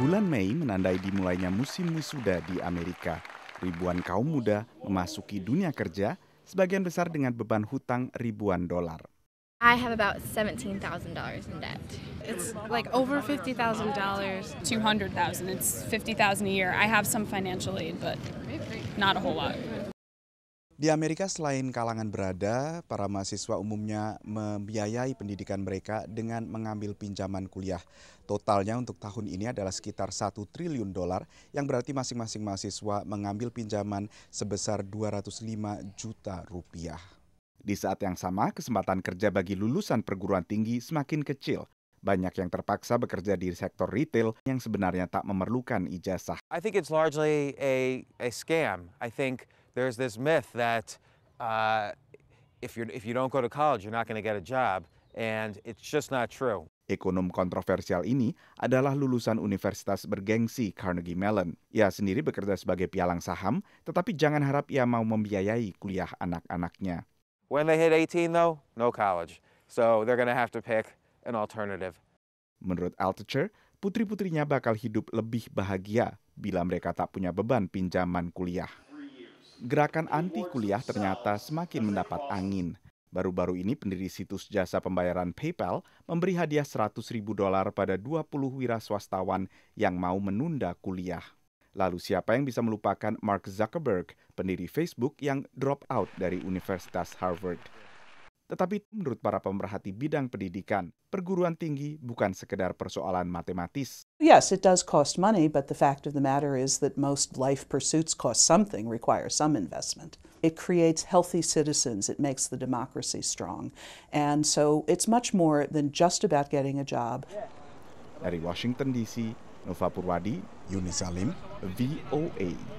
Bulan Mei menandai dimulainya musim wisuda di Amerika. Ribuan kaum muda memasuki dunia kerja, sebagian besar dengan beban hutang ribuan dolar. I have about $17,000 in debt. It's like over $50,000, $200,000. It's $50,000 a year. I have some financial aid, but not a whole lot. Di Amerika selain kalangan berada, para mahasiswa umumnya membiayai pendidikan mereka dengan mengambil pinjaman kuliah. Totalnya untuk tahun ini adalah sekitar 1 triliun dolar yang berarti masing-masing mahasiswa mengambil pinjaman sebesar 205 juta rupiah. Di saat yang sama, kesempatan kerja bagi lulusan perguruan tinggi semakin kecil banyak yang terpaksa bekerja di sektor retail yang sebenarnya tak memerlukan ijazah. I think it's largely a a scam. I think there's this myth that uh, if, you're, if you don't go to college, you're not going to get a job. And it's just not true. Ekonom kontroversial ini adalah lulusan universitas bergengsi Carnegie Mellon. Ia sendiri bekerja sebagai pialang saham, tetapi jangan harap ia mau membiayai kuliah anak-anaknya. When they hit 18 though, no college. So they're going to have to pick an alternative. Menurut Altucher, putri-putrinya bakal hidup lebih bahagia bila mereka tak punya beban pinjaman kuliah gerakan anti kuliah ternyata semakin mendapat angin. Baru-baru ini pendiri situs jasa pembayaran PayPal memberi hadiah 100 ribu dolar pada 20 wira swastawan yang mau menunda kuliah. Lalu siapa yang bisa melupakan Mark Zuckerberg, pendiri Facebook yang drop out dari Universitas Harvard. Tetapi menurut para pemerhati bidang pendidikan, perguruan tinggi bukan sekedar persoalan matematis. Yes, it does cost money, but the fact of the matter is that most life pursuits cost something, require some investment. It creates healthy citizens, it makes the democracy strong. And so it's much more than just about getting a job. Dari Washington DC, Nova Purwadi, Salim, VOA.